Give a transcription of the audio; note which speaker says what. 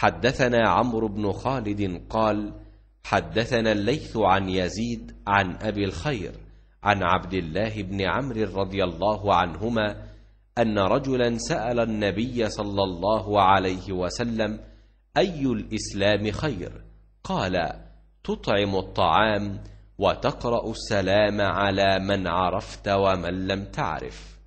Speaker 1: حدثنا عمرو بن خالد قال حدثنا الليث عن يزيد عن ابي الخير عن عبد الله بن عمرو رضي الله عنهما ان رجلا سال النبي صلى الله عليه وسلم اي الاسلام خير قال تطعم الطعام وتقرا السلام على من عرفت ومن لم تعرف